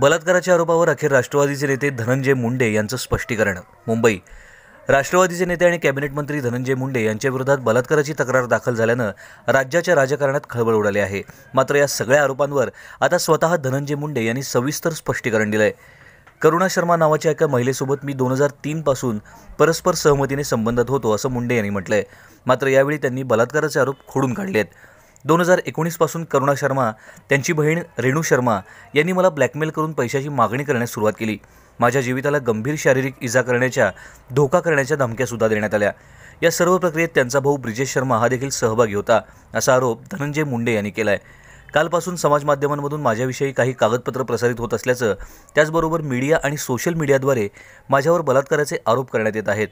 बलात्काराच्या आरोपावर अखेर राष्ट्रवादीचे नेते धनंजय मुंडे यांचं स्पष्टीकरण मुंबई राष्ट्रवादीचे नेते आणि कॅबिनेट मंत्री धनंजय मुंडे यांच्या विरोधात बलात्काराची तक्रार दाखल झाल्यानं राज्याच्या राजकारणात खळबळ उडाली आहे मात्र या सगळ्या आरोपांवर आता स्वतः धनंजय मुंडे यांनी सविस्तर स्पष्टीकरण दिलं करुणा शर्मा नावाच्या एका महिलेसोबत मी दोन हजार तीनपासून परस्पर सहमतीने संबंधात होतो असं मुंडे यांनी म्हटलं आहे मात्र यावेळी त्यांनी बलात्काराचे आरोप खोडून काढले आहेत दोन हजार एकोणीसपासून करुणा शर्मा त्यांची बहीण रेणू शर्मा यांनी मला ब्लॅकमेल करून पैशाची मागणी करण्यास सुरुवात केली माझ्या जीविताला गंभीर शारीरिक इजा करण्याच्या धोका करण्याच्या धमक्यासुद्धा देण्यात आल्या या सर्व प्रक्रियेत त्यांचा भाऊ ब्रिजेश शर्मा हा देखील सहभागी होता असा आरोप धनंजय मुंडे यांनी केला आहे कालपासून समाज माध्यमांमधून माझ्याविषयी काही कागदपत्र प्रसारित होत असल्याचं त्याचबरोबर मीडिया आणि सोशल मीडियाद्वारे माझ्यावर बलात्काराचे आरोप करण्यात येत आहेत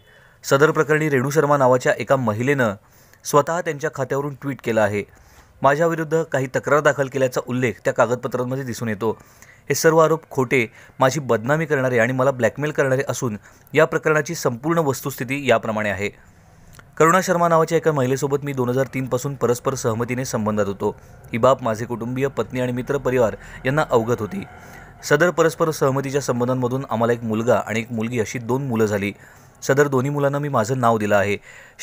सदर प्रकरणी रेणू शर्मा नावाच्या एका महिलेनं स्वतः त्यांच्या खात्यावरून ट्विट केलं आहे माझ्याविरुद्ध काही तक्रार दाखल केल्याचा उल्लेख त्या कागदपत्रांमध्ये दिसून येतो हे सर्व आरोप खोटे माझी बदनामी करणारे आणि मला ब्लॅकमेल करणारे असून या प्रकरणाची संपूर्ण वस्तुस्थिती याप्रमाणे आहे करुणा शर्मा नावाच्या एका महिलेसोबत मी दोन हजार तीनपासून परस्पर सहमतीने संबंधात होतो ही बाब माझे कुटुंबीय पत्नी आणि मित्र परिवार यांना अवगत होती सदर परस्पर सहमतीच्या संबंधांमधून आम्हाला एक मुलगा आणि एक मुलगी अशी दोन मुलं झाली सदर दोन्ही मुलांना मी माझं नाव दिलं आहे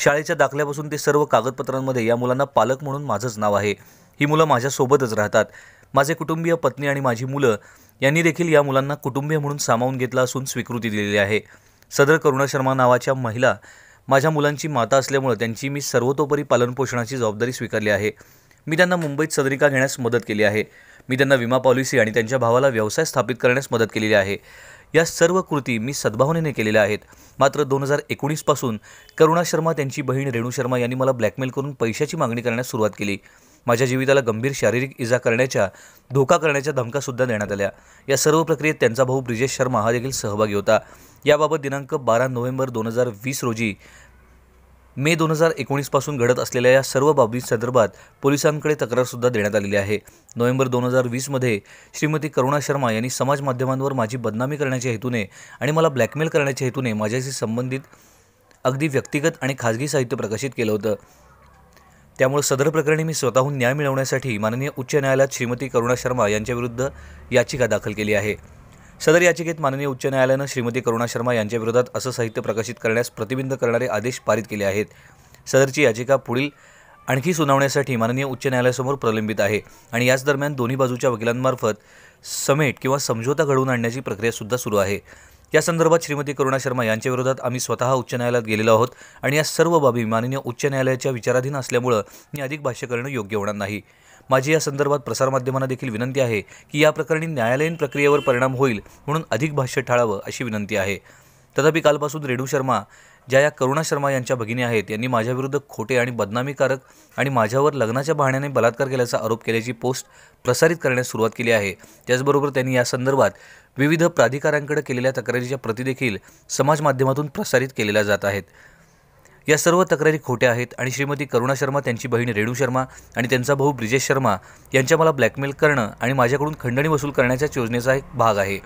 शाळेच्या दाखल्यापासून ते सर्व कागदपत्रांमध्ये या मुलांना पालक म्हणून माझंच नाव आहे ही मुलं माझ्यासोबतच राहतात माझे कुटुंबीय पत्नी आणि माझी मुलं यांनी देखील या मुलांना कुटुंबीय म्हणून सामावून घेतला असून स्वीकृती दिलेली आहे सदर करुणा शर्मा नावाच्या महिला माझ्या मुलांची माता असल्यामुळं त्यांची मी सर्वतोपरी पालनपोषणाची जबाबदारी स्वीकारली आहे मी त्यांना मुंबईत सदरिका घेण्यास मदत केली आहे मी त्यांना विमा पॉलिसी आणि त्यांच्या भावाला व्यवसाय स्थापित करण्यास मदत केलेली आहे या सर्व कृती मी सद्भावनेने केलेल्या आहेत मात्र दोन हजार एकोणीसपासून करुणा शर्मा त्यांची बहीण रेणू शर्मा यांनी मला ब्लॅकमेल करून पैशाची मागणी करण्यास सुरुवात केली माझ्या जीविताला गंभीर शारीरिक इजा करण्याच्या धोका करण्याच्या धमकासुद्धा देण्यात आल्या या सर्व प्रक्रियेत त्यांचा भाऊ ब्रिजेश शर्मा हा देखील सहभागी होता याबाबत दिनांक बारा नोव्हेंबर दोन हजार वीस रोजी मे दोन हजार एकोणीसपासून घडत असलेल्या या सर्व संदर्भात पोलिसांकडे तक्रारसुद्धा देण्यात आलेली आहे नोव्हेंबर दोन हजार वीसमध्ये श्रीमती करुणा शर्मा यांनी समाज माध्यमांवर माझी बदनामी करण्याच्या हेतूने आणि मला ब्लॅकमेल करण्याच्या हेतूने माझ्याशी संबंधित अगदी व्यक्तिगत आणि खाजगी साहित्य प्रकाशित केलं होतं त्यामुळे सदर प्रकरणी मी स्वतःहून न्याय मिळवण्यासाठी माननीय उच्च न्यायालयात श्रीमती करुणा शर्मा यांच्याविरुद्ध याचिका दाखल केली आहे सदर याचिकेत माननीय उच्च न्यायालयानं श्रीमती करुणा शर्मा यांच्या विरोधात असं साहित्य प्रकाशित करण्यास प्रतिबिंब करणारे आदेश पारित केले आहेत सदरची याचिका पुढील आणखी सुनावण्यासाठी माननीय उच्च न्यायालयासमोर प्रलंबित आहे आणि याच दरम्यान दोन्ही बाजूच्या वकिलांमार्फत समेट किंवा समझोता घडवून आणण्याची प्रक्रियासुद्धा सुरू आहे या संदर्भात श्रीमती करुणा शर्मा यांच्याविरोधात आम्ही स्वतः उच्च न्यायालयात गेलेलो आहोत आणि या सर्व बाबी माननीय उच्च न्यायालयाच्या विचाराधीन असल्यामुळं मी अधिक भाष्य करणं योग्य होणार नाही माझी या संदर्भात प्रसारमाध्यमांना देखील विनंती आहे की या प्रकरणी न्यायालयीन प्रक्रियेवर परिणाम होईल म्हणून अधिक भाष्य ठाळावं अशी विनंती आहे तथापि कालपासून रेडू शर्मा ज्या या करुणा शर्मा यांच्या भगिनी आहेत यांनी माझ्याविरुद्ध खोटे आणि बदनामीकारक आणि माझ्यावर लग्नाच्या बहाण्याने बलात्कार केल्याचा आरोप केल्याची पोस्ट प्रसारित करण्यास सुरुवात केली आहे त्याचबरोबर त्यांनी या संदर्भात विविध प्राधिकाऱ्यांकडे केलेल्या तक्रारीच्या प्रतिदेखील समाज माध्यमातून प्रसारित केलेल्या जात आहेत या सर्व तक्रारी खोट्या आहेत आणि श्रीमती करुणा शर्मा त्यांची बहीण रेणू शर्मा आणि त्यांचा भाऊ ब्रिजेश शर्मा यांच्या मला ब्लॅकमेल करणं आणि माझ्याकडून खंडणी वसूल करण्याच्या योजनेचा एक भाग आहे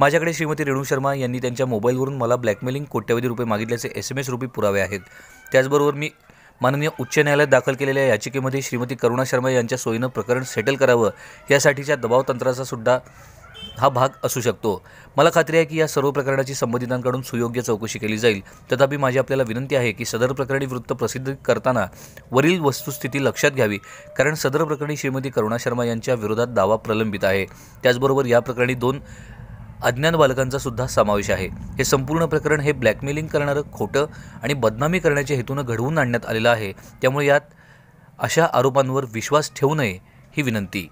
माझ्याकडे श्रीमती रेणू शर्मा यांनी त्यांच्या मोबाईलवरून मला ब्लॅकमेलिंग कोट्यवधी रुपये मागितल्याचे एस एम एस रूपी पुरावे आहेत त्याचबरोबर मी माननीय उच्च न्यायालयात दाखल केलेल्या याचिकेमध्ये श्रीमती करुणा शर्मा यांच्या सोयीनं प्रकरण सेटल करावं यासाठीच्या दबावतंत्राचासुद्धा सुद्धा हा भाग असू शकतो मला खात्री आहे की या सर्व प्रकरणाची संबंधितांकडून सुयोग्य चौकशी केली जाईल तथापि माझी आपल्याला विनंती आहे की सदर प्रकरणी वृत्त प्रसिद्ध करताना वरील वस्तुस्थिती लक्षात घ्यावी कारण सदर प्रकरणी श्रीमती करुणा शर्मा यांच्या विरोधात दावा प्रलंबित आहे त्याचबरोबर या प्रकरणी दोन अज्ञान बालकांचा सुद्धा समावेश आहे हे संपूर्ण प्रकरण हे ब्लॅकमेलिंग करणारं खोटं आणि बदनामी करण्याच्या हेतूनं घडवून आणण्यात आलेलं आहे त्यामुळे यात अशा आरोपांवर विश्वास ठेवू नये ही विनंती